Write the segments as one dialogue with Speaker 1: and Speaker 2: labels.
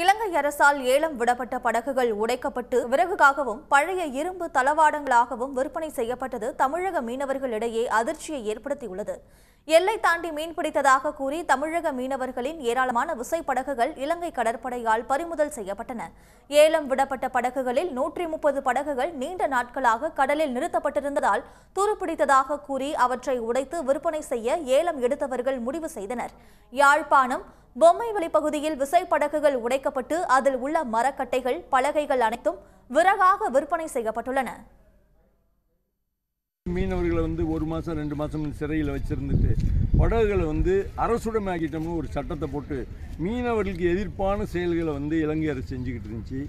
Speaker 1: இலங்கை அரசால் ஏலம் விடப்பட்ட படகுகள் உடைக்கப்பட்டு விறகுக்காகவும் பழைய இரும்பு தளவாடங்களாகவும் விற்பனை செய்யப்பட்டது தமிழக மீனவர்களிடையே அதிர்ச்சியை ஏற்படுத்தியுள்ளது எல்லை தாண்டி மீன்பிடித்ததாக கூறி தமிழக மீனவர்களின் ஏராளமான விசைப்படகுகள் இலங்கை கடற்படையால் பறிமுதல் செய்யப்பட்டன ஏலம் விடப்பட்ட படகுகளில் நூற்றி முப்பது படகுகள் நீண்ட நாட்களாக கடலில் நிறுத்தப்பட்டிருந்ததால் துருப்பிடித்ததாக கூறி அவற்றை உடைத்து விற்பனை செய்ய ஏலம் எடுத்தவர்கள் முடிவு செய்தனர் யாழ்ப்பாணம் பொம்மை பகுதியில் விசைப்படகுகள் உடைக்கப்பட்டு அதில் உள்ள மரக்கட்டைகள் பலகைகள் அனைத்தும் விறகாக விற்பனை செய்யப்பட்டுள்ளன
Speaker 2: மீனவர்களை வந்து ஒரு மாதம் ரெண்டு மாதம் சிறையில் வச்சுருந்துட்டு படகுகளை வந்து அரசுடைமை ஒரு சட்டத்தை போட்டு மீனவர்களுக்கு எதிர்ப்பான செயல்களை வந்து இலங்கை அரசு செஞ்சுக்கிட்டு இருந்துச்சு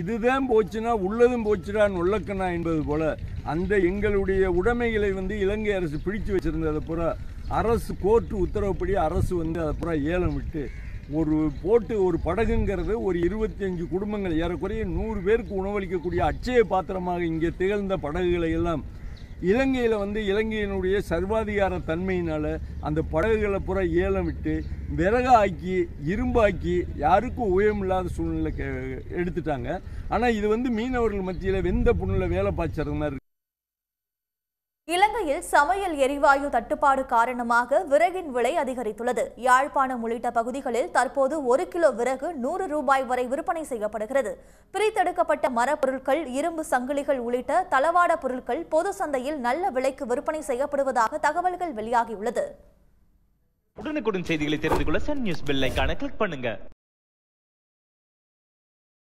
Speaker 2: இதுதான் போச்சுன்னா உள்ளதும் போச்சுடா நொல்லக்கண்ணா என்பது போல் அந்த எங்களுடைய உடைமைகளை வந்து இலங்கை அரசு பிடித்து வச்சுருந்ததை பூரா அரசு கோர்ட்டு உத்தரவுப்படி அரசு வந்து அதை பூரா ஏலம் விட்டு ஒரு போட்டு ஒரு படகுங்கிறது ஒரு இருபத்தி அஞ்சு குடும்பங்கள் ஏறக்குறைய நூறு பேருக்கு உணவளிக்கக்கூடிய அச்சய பாத்திரமாக இங்கே திகழ்ந்த படகுகளை எல்லாம் இலங்கையில் வந்து இலங்கையினுடைய சர்வாதிகார தன்மையினால் அந்த படகுகளை புற ஏலம் விட்டு விறகாக்கி இரும்பாக்கி யாருக்கும் உயமில்லாத சூழ்நிலை எடுத்துட்டாங்க ஆனால் இது வந்து மீனவர்கள் மத்தியில் வெந்த புண்ணில் வேலை பாய்ச்சறது மாதிரி
Speaker 1: இலங்கையில் சமையல் எரிவாயு தட்டுப்பாடு காரணமாக விறகின் விலை அதிகரித்துள்ளது யாழ்ப்பாணம் உள்ளிட்ட பகுதிகளில் தற்போது ஒரு கிலோ விறகு நூறு ரூபாய் வரை விற்பனை செய்யப்படுகிறது பிரித்தெடுக்கப்பட்ட மரப்பொருட்கள் இரும்பு சங்கிலிகள் உள்ளிட்ட தளவாட பொருட்கள் பொது சந்தையில் நல்ல விலைக்கு விற்பனை செய்யப்படுவதாக தகவல்கள் வெளியாகியுள்ளது உடனுக்குடன் செய்திகளை தெரிந்து கொள்ள சன் நியூஸ் கிளிக் பண்ணுங்க